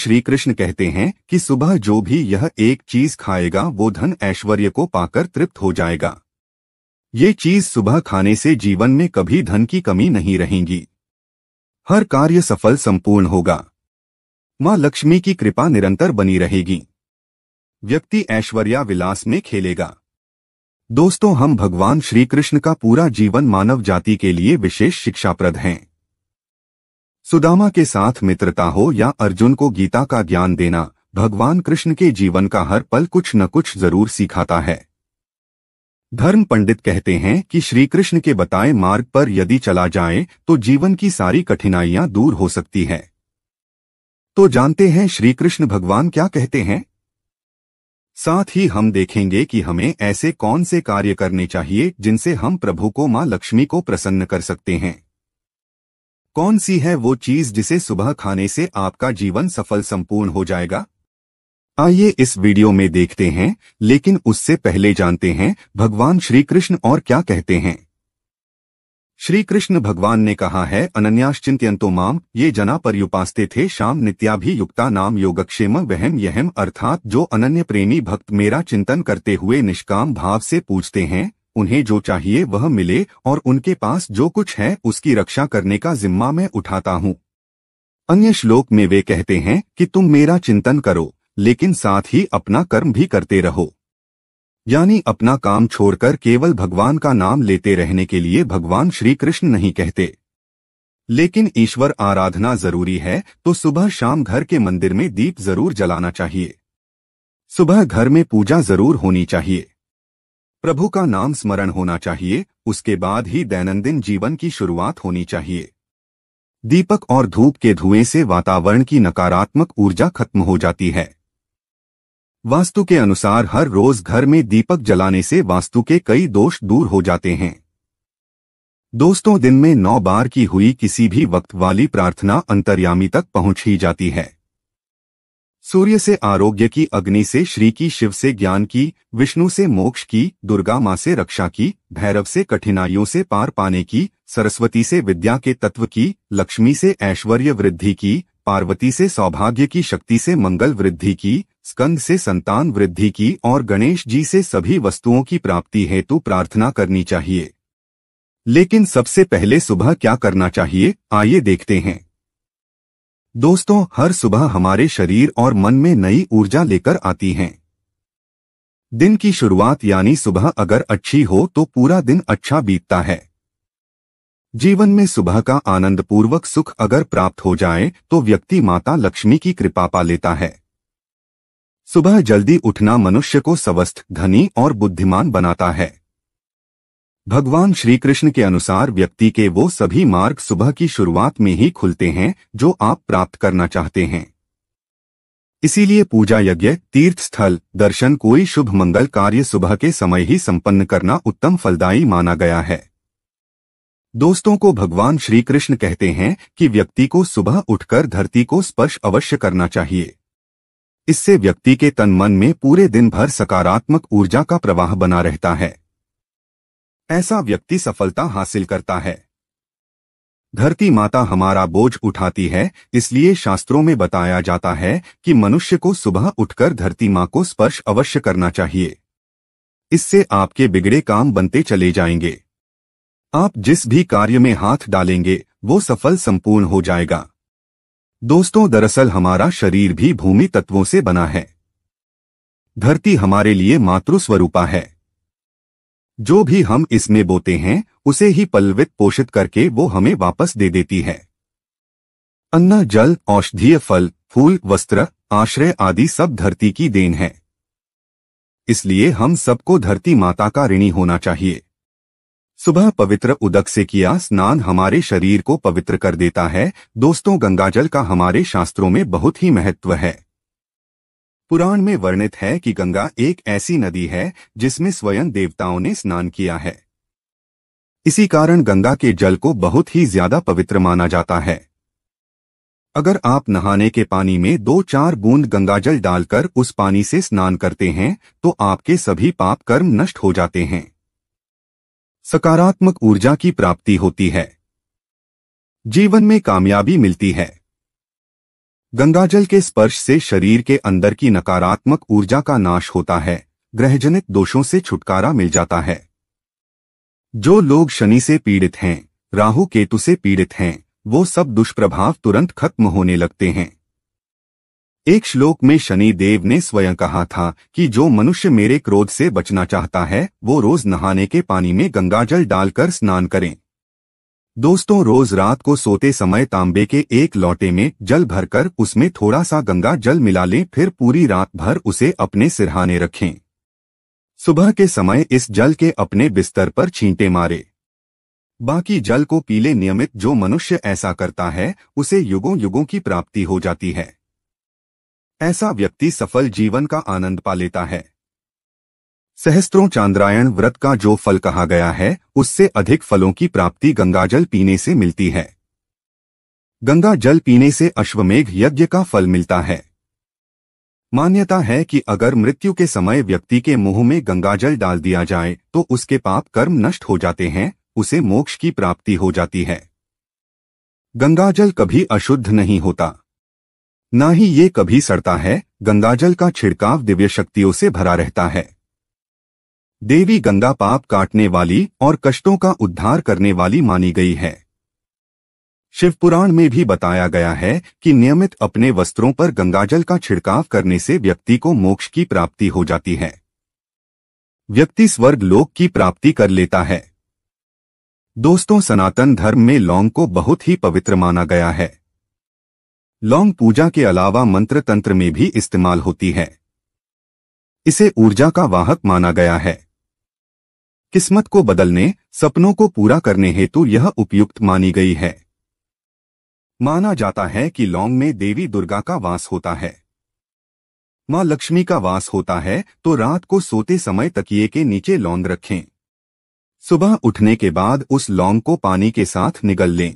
श्री कृष्ण कहते हैं कि सुबह जो भी यह एक चीज खाएगा वो धन ऐश्वर्य को पाकर तृप्त हो जाएगा ये चीज सुबह खाने से जीवन में कभी धन की कमी नहीं रहेगी हर कार्य सफल संपूर्ण होगा मां लक्ष्मी की कृपा निरंतर बनी रहेगी व्यक्ति ऐश्वर्या विलास में खेलेगा दोस्तों हम भगवान श्री कृष्ण का पूरा जीवन मानव जाति के लिए विशेष शिक्षाप्रद हैं सुदामा के साथ मित्रता हो या अर्जुन को गीता का ज्ञान देना भगवान कृष्ण के जीवन का हर पल कुछ न कुछ जरूर सिखाता है धर्म पंडित कहते हैं कि श्री कृष्ण के बताए मार्ग पर यदि चला जाए तो जीवन की सारी कठिनाइयां दूर हो सकती हैं तो जानते हैं श्री कृष्ण भगवान क्या कहते हैं साथ ही हम देखेंगे कि हमें ऐसे कौन से कार्य करने चाहिए जिनसे हम प्रभु को मां लक्ष्मी को प्रसन्न कर सकते हैं कौन सी है वो चीज जिसे सुबह खाने से आपका जीवन सफल संपूर्ण हो जाएगा आइए इस वीडियो में देखते हैं लेकिन उससे पहले जानते हैं भगवान श्री कृष्ण और क्या कहते हैं श्री कृष्ण भगवान ने कहा है अनन्याश्चिंत्यंतो माम ये जना पर्युपास्ते थे शाम नित्याभि युक्ता नाम योगक्षेम वहम यहम अर्थात जो अनन्य प्रेमी भक्त मेरा चिंतन करते हुए निष्काम भाव से पूछते हैं उन्हें जो चाहिए वह मिले और उनके पास जो कुछ है उसकी रक्षा करने का जिम्मा मैं उठाता हूँ अन्य श्लोक में वे कहते हैं कि तुम मेरा चिंतन करो लेकिन साथ ही अपना कर्म भी करते रहो यानी अपना काम छोड़कर केवल भगवान का नाम लेते रहने के लिए भगवान श्री कृष्ण नहीं कहते लेकिन ईश्वर आराधना जरूरी है तो सुबह शाम घर के मंदिर में दीप जरूर जलाना चाहिए सुबह घर में पूजा जरूर होनी चाहिए प्रभु का नाम स्मरण होना चाहिए उसके बाद ही दैनंदिन जीवन की शुरुआत होनी चाहिए दीपक और धूप के धुएं से वातावरण की नकारात्मक ऊर्जा खत्म हो जाती है वास्तु के अनुसार हर रोज घर में दीपक जलाने से वास्तु के कई दोष दूर हो जाते हैं दोस्तों दिन में नौ बार की हुई किसी भी वक्त वाली प्रार्थना अंतर्यामी तक पहुंच ही जाती है सूर्य से आरोग्य की अग्नि से श्री की शिव से ज्ञान की विष्णु से मोक्ष की दुर्गा माँ से रक्षा की भैरव से कठिनाइयों से पार पाने की सरस्वती से विद्या के तत्व की लक्ष्मी से ऐश्वर्य वृद्धि की पार्वती से सौभाग्य की शक्ति से मंगल वृद्धि की स्कंद से संतान वृद्धि की और गणेश जी से सभी वस्तुओं की प्राप्ति हेतु प्रार्थना करनी चाहिए लेकिन सबसे पहले सुबह क्या करना चाहिए आइए देखते हैं दोस्तों हर सुबह हमारे शरीर और मन में नई ऊर्जा लेकर आती हैं दिन की शुरुआत यानी सुबह अगर अच्छी हो तो पूरा दिन अच्छा बीतता है जीवन में सुबह का आनंदपूर्वक सुख अगर प्राप्त हो जाए तो व्यक्ति माता लक्ष्मी की कृपा पा लेता है सुबह जल्दी उठना मनुष्य को स्वस्थ धनी और बुद्धिमान बनाता है भगवान श्री कृष्ण के अनुसार व्यक्ति के वो सभी मार्ग सुबह की शुरुआत में ही खुलते हैं जो आप प्राप्त करना चाहते हैं इसीलिए पूजा यज्ञ तीर्थ स्थल दर्शन कोई शुभ मंगल कार्य सुबह के समय ही संपन्न करना उत्तम फलदायी माना गया है दोस्तों को भगवान श्री कृष्ण कहते हैं कि व्यक्ति को सुबह उठकर धरती को स्पर्श अवश्य करना चाहिए इससे व्यक्ति के तन मन में पूरे दिन भर सकारात्मक ऊर्जा का प्रवाह बना रहता है ऐसा व्यक्ति सफलता हासिल करता है धरती माता हमारा बोझ उठाती है इसलिए शास्त्रों में बताया जाता है कि मनुष्य को सुबह उठकर धरती माँ को स्पर्श अवश्य करना चाहिए इससे आपके बिगड़े काम बनते चले जाएंगे आप जिस भी कार्य में हाथ डालेंगे वो सफल संपूर्ण हो जाएगा दोस्तों दरअसल हमारा शरीर भी भूमि तत्वों से बना है धरती हमारे लिए मातृस्वरूपा है जो भी हम इसमें बोते हैं उसे ही पल्वित पोषित करके वो हमें वापस दे देती है अन्न जल औषधीय फल फूल वस्त्र आश्रय आदि सब धरती की देन है इसलिए हम सबको धरती माता का ऋणी होना चाहिए सुबह पवित्र उदक से किया स्नान हमारे शरीर को पवित्र कर देता है दोस्तों गंगाजल का हमारे शास्त्रों में बहुत ही महत्व है पुराण में वर्णित है कि गंगा एक ऐसी नदी है जिसमें स्वयं देवताओं ने स्नान किया है इसी कारण गंगा के जल को बहुत ही ज्यादा पवित्र माना जाता है अगर आप नहाने के पानी में दो चार बूंद गंगाजल डालकर उस पानी से स्नान करते हैं तो आपके सभी पाप कर्म नष्ट हो जाते हैं सकारात्मक ऊर्जा की प्राप्ति होती है जीवन में कामयाबी मिलती है गंगाजल के स्पर्श से शरीर के अंदर की नकारात्मक ऊर्जा का नाश होता है ग्रहजनित दोषों से छुटकारा मिल जाता है जो लोग शनि से पीड़ित हैं राहु केतु से पीड़ित हैं वो सब दुष्प्रभाव तुरंत खत्म होने लगते हैं एक श्लोक में शनि देव ने स्वयं कहा था कि जो मनुष्य मेरे क्रोध से बचना चाहता है वो रोज नहाने के पानी में गंगाजल डालकर स्नान करें दोस्तों रोज रात को सोते समय तांबे के एक लौटे में जल भरकर उसमें थोड़ा सा गंगा जल मिला लें फिर पूरी रात भर उसे अपने सिरहाने रखें सुबह के समय इस जल के अपने बिस्तर पर छींटे मारे बाकी जल को पीले नियमित जो मनुष्य ऐसा करता है उसे युगों युगों की प्राप्ति हो जाती है ऐसा व्यक्ति सफल जीवन का आनंद पा लेता है सहस्त्रों चांद्रायण व्रत का जो फल कहा गया है उससे अधिक फलों की प्राप्ति गंगाजल पीने से मिलती है गंगा जल पीने से अश्वमेघ यज्ञ का फल मिलता है मान्यता है कि अगर मृत्यु के समय व्यक्ति के मुंह में गंगाजल डाल दिया जाए तो उसके पाप कर्म नष्ट हो जाते हैं उसे मोक्ष की प्राप्ति हो जाती है गंगाजल कभी अशुद्ध नहीं होता न ही ये कभी सड़ता है गंगाजल का छिड़काव दिव्य शक्तियों से भरा रहता है देवी गंगा पाप काटने वाली और कष्टों का उद्धार करने वाली मानी गई है शिवपुराण में भी बताया गया है कि नियमित अपने वस्त्रों पर गंगाजल का छिड़काव करने से व्यक्ति को मोक्ष की प्राप्ति हो जाती है व्यक्ति स्वर्ग लोक की प्राप्ति कर लेता है दोस्तों सनातन धर्म में लौंग को बहुत ही पवित्र माना गया है लौंग पूजा के अलावा मंत्र तंत्र में भी इस्तेमाल होती है इसे ऊर्जा का वाहक माना गया है किस्मत को बदलने सपनों को पूरा करने हेतु यह उपयुक्त मानी गई है माना जाता है कि लौंग में देवी दुर्गा का वास होता है मां लक्ष्मी का वास होता है तो रात को सोते समय तकिए के नीचे लौंग रखें सुबह उठने के बाद उस लौंग को पानी के साथ निगल लें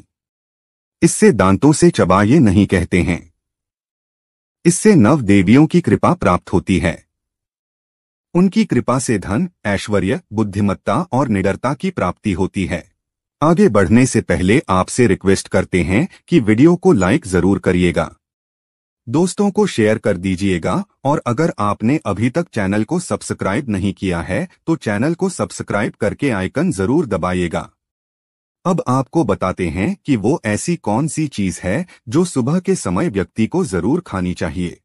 इससे दांतों से चबाए नहीं कहते हैं इससे नव देवियों की कृपा प्राप्त होती है उनकी कृपा से धन ऐश्वर्य बुद्धिमत्ता और निडरता की प्राप्ति होती है आगे बढ़ने से पहले आपसे रिक्वेस्ट करते हैं कि वीडियो को लाइक जरूर करिएगा दोस्तों को शेयर कर दीजिएगा और अगर आपने अभी तक चैनल को सब्सक्राइब नहीं किया है तो चैनल को सब्सक्राइब करके आइकन जरूर दबाइएगा अब आपको बताते हैं कि वो ऐसी कौन सी चीज है जो सुबह के समय व्यक्ति को जरूर खानी चाहिए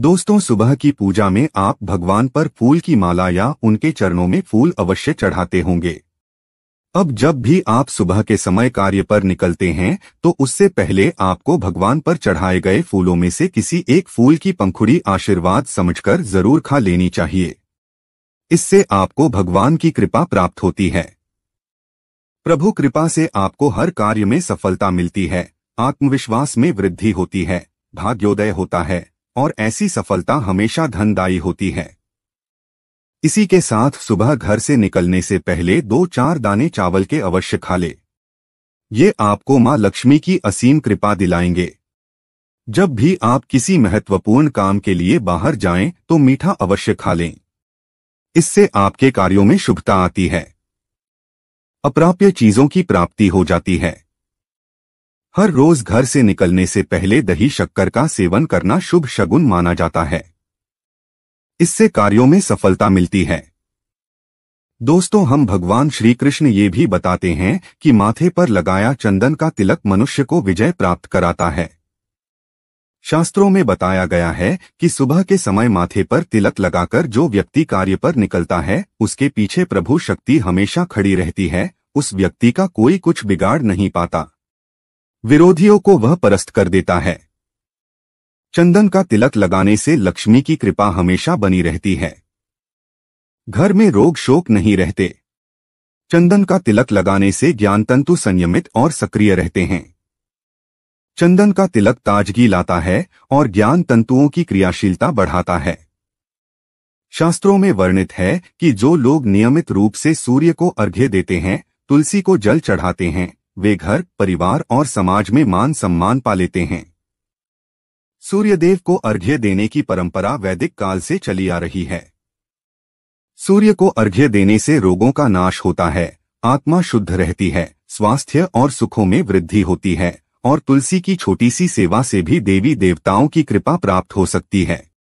दोस्तों सुबह की पूजा में आप भगवान पर फूल की माला या उनके चरणों में फूल अवश्य चढ़ाते होंगे अब जब भी आप सुबह के समय कार्य पर निकलते हैं तो उससे पहले आपको भगवान पर चढ़ाए गए फूलों में से किसी एक फूल की पंखुड़ी आशीर्वाद समझकर जरूर खा लेनी चाहिए इससे आपको भगवान की कृपा प्राप्त होती है प्रभु कृपा से आपको हर कार्य में सफलता मिलती है आत्मविश्वास में वृद्धि होती है भाग्योदय होता है और ऐसी सफलता हमेशा धनदायी होती है इसी के साथ सुबह घर से निकलने से पहले दो चार दाने चावल के अवश्य खा ले ये आपको मां लक्ष्मी की असीम कृपा दिलाएंगे जब भी आप किसी महत्वपूर्ण काम के लिए बाहर जाएं तो मीठा अवश्य खा लें इससे आपके कार्यों में शुभता आती है अप्राप्य चीजों की प्राप्ति हो जाती है हर रोज घर से निकलने से पहले दही शक्कर का सेवन करना शुभ शगुन माना जाता है इससे कार्यों में सफलता मिलती है दोस्तों हम भगवान श्री कृष्ण ये भी बताते हैं कि माथे पर लगाया चंदन का तिलक मनुष्य को विजय प्राप्त कराता है शास्त्रों में बताया गया है कि सुबह के समय माथे पर तिलक लगाकर जो व्यक्ति कार्य पर निकलता है उसके पीछे प्रभु शक्ति हमेशा खड़ी रहती है उस व्यक्ति का कोई कुछ बिगाड़ नहीं पाता विरोधियों को वह परस्त कर देता है चंदन का तिलक लगाने से लक्ष्मी की कृपा हमेशा बनी रहती है घर में रोग शोक नहीं रहते चंदन का तिलक लगाने से ज्ञान तंतु संयमित और सक्रिय रहते हैं चंदन का तिलक ताजगी लाता है और ज्ञान तंतुओं की क्रियाशीलता बढ़ाता है शास्त्रों में वर्णित है कि जो लोग नियमित रूप से सूर्य को अर्घ्य देते हैं तुलसी को जल चढ़ाते हैं वे घर परिवार और समाज में मान सम्मान पा लेते हैं सूर्यदेव को अर्घ्य देने की परंपरा वैदिक काल से चली आ रही है सूर्य को अर्घ्य देने से रोगों का नाश होता है आत्मा शुद्ध रहती है स्वास्थ्य और सुखों में वृद्धि होती है और तुलसी की छोटी सी सेवा से भी देवी देवताओं की कृपा प्राप्त हो सकती है